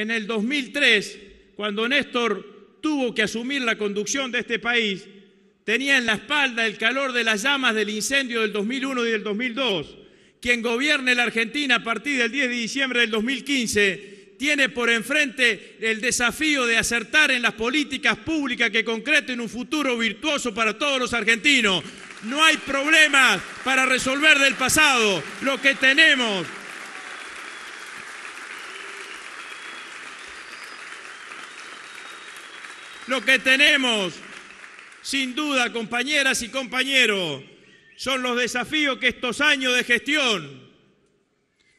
en el 2003, cuando Néstor tuvo que asumir la conducción de este país, tenía en la espalda el calor de las llamas del incendio del 2001 y del 2002. Quien gobierne la Argentina a partir del 10 de diciembre del 2015 tiene por enfrente el desafío de acertar en las políticas públicas que concreten un futuro virtuoso para todos los argentinos. No hay problemas para resolver del pasado. Lo que tenemos Lo que tenemos, sin duda, compañeras y compañeros, son los desafíos que estos años de gestión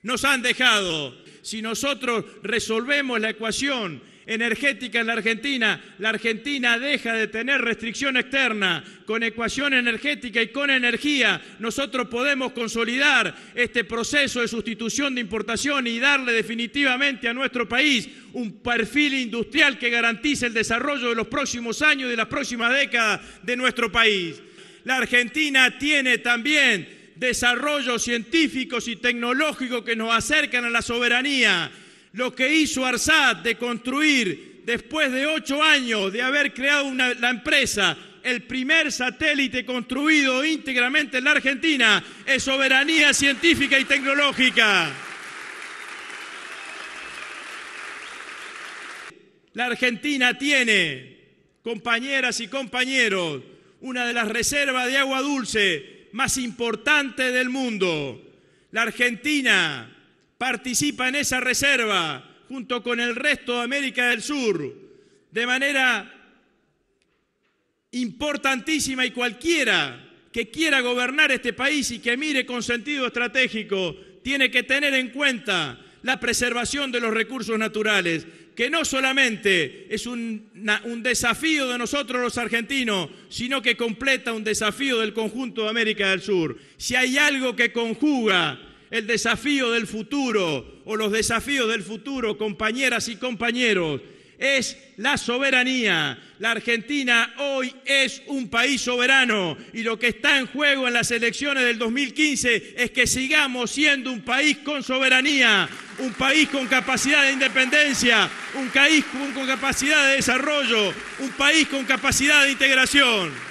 nos han dejado. Si nosotros resolvemos la ecuación energética en la Argentina. La Argentina deja de tener restricción externa con ecuación energética y con energía. Nosotros podemos consolidar este proceso de sustitución de importación y darle definitivamente a nuestro país un perfil industrial que garantice el desarrollo de los próximos años y de las próximas décadas de nuestro país. La Argentina tiene también desarrollos científicos y tecnológicos que nos acercan a la soberanía lo que hizo Arsat de construir, después de ocho años de haber creado la empresa, el primer satélite construido íntegramente en la Argentina, es soberanía científica y tecnológica. La Argentina tiene, compañeras y compañeros, una de las reservas de agua dulce más importantes del mundo. La Argentina participa en esa reserva junto con el resto de América del Sur de manera importantísima y cualquiera que quiera gobernar este país y que mire con sentido estratégico tiene que tener en cuenta la preservación de los recursos naturales, que no solamente es un, desafío de nosotros los argentinos, sino que completa un desafío del conjunto de América del Sur. Si hay algo que conjuga el desafío del futuro o los desafíos del futuro, compañeras y compañeros, es la soberanía. La Argentina hoy es un país soberano y lo que está en juego en las elecciones del 2015 es que sigamos siendo un país con soberanía, un país con capacidad de independencia, un país con capacidad de desarrollo, un país con capacidad de integración.